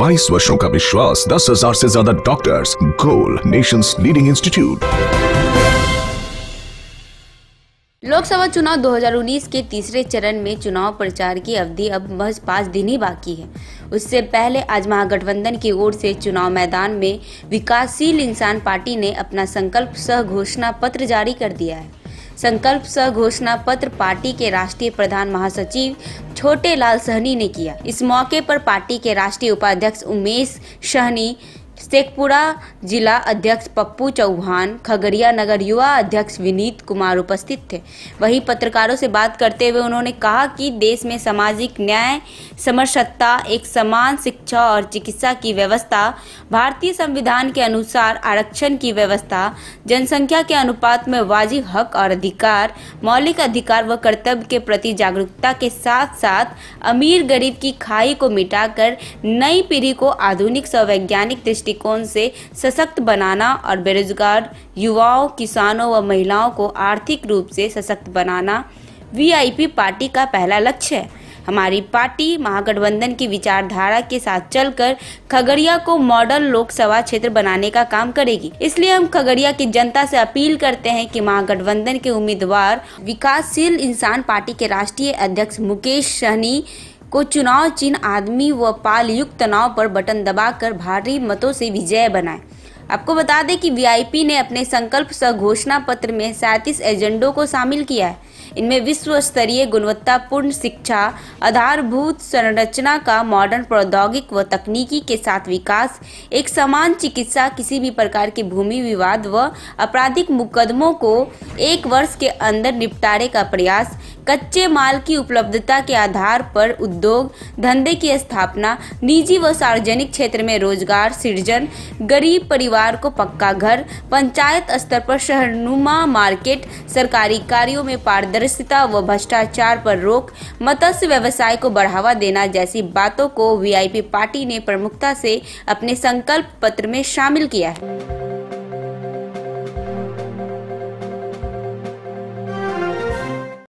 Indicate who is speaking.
Speaker 1: बाईस वर्षों का विश्वास हजार से ज्यादा डॉक्टर्स गोल नेशन लीडिंग इंस्टीट्यूट लोकसभा चुनाव 2019 के तीसरे चरण में चुनाव प्रचार की अवधि अब महज पाँच दिन ही बाकी है उससे पहले आज महागठबंधन की ओर से चुनाव मैदान में विकासशील इंसान पार्टी ने अपना संकल्प सह घोषणा पत्र जारी कर दिया है संकल्प सह घोषणा पत्र पार्टी के राष्ट्रीय प्रधान महासचिव छोटे लाल सहनी ने किया इस मौके पर पार्टी के राष्ट्रीय उपाध्यक्ष उमेश सहनी शेखपुरा जिला अध्यक्ष पप्पू चौहान खगड़िया नगर युवा अध्यक्ष विनीत कुमार उपस्थित थे वहीं पत्रकारों से बात करते हुए उन्होंने कहा कि देश में सामाजिक न्याय समरसता एक समान शिक्षा और चिकित्सा की व्यवस्था भारतीय संविधान के अनुसार आरक्षण की व्यवस्था जनसंख्या के अनुपात में वाजिब हक और अधिकार मौलिक अधिकार व कर्तव्य के प्रति जागरूकता के साथ साथ अमीर गरीब की खाई को मिटाकर नई पीढ़ी को आधुनिक स्वैज्ञानिक दृष्टिकोण दृष्टिकोण से सशक्त बनाना और बेरोजगार युवाओं किसानों व महिलाओं को आर्थिक रूप से सशक्त बनाना वीआईपी पार्टी का पहला लक्ष्य है हमारी पार्टी महागठबंधन की विचारधारा के साथ चलकर खगड़िया को मॉडल लोकसभा क्षेत्र बनाने का काम करेगी इसलिए हम खगड़िया की जनता से अपील करते हैं कि महागठबंधन के उम्मीदवार विकासशील इंसान पार्टी के राष्ट्रीय अध्यक्ष मुकेश सहनी को चुनाव चिन्ह आदमी व पाल युक्त नाव पर बटन दबाकर भारी मतों से विजय बनाए आपको बता दें कि वीआईपी ने अपने संकल्प स घोषणा पत्र में सैंतीस एजेंडों को शामिल किया है इनमें विश्व स्तरीय गुणवत्तापूर्ण शिक्षा आधारभूत संरचना का मॉडर्न प्रौद्योगिक व तकनीकी के साथ विकास एक समान चिकित्सा किसी भी प्रकार के भूमि विवाद व आपराधिक मुकदमों को एक वर्ष के अंदर निपटारे का प्रयास कच्चे माल की उपलब्धता के आधार पर उद्योग धंधे की स्थापना निजी व सार्वजनिक क्षेत्र में रोजगार सृजन गरीब परिवार परिवार को पक्का घर पंचायत स्तर पर शहरनुमा मार्केट सरकारी कार्यों में पारदर्शिता व भ्रष्टाचार पर रोक मत्स्य व्यवसाय को बढ़ावा देना जैसी बातों को वीआईपी पार्टी ने प्रमुखता से अपने संकल्प पत्र में शामिल किया है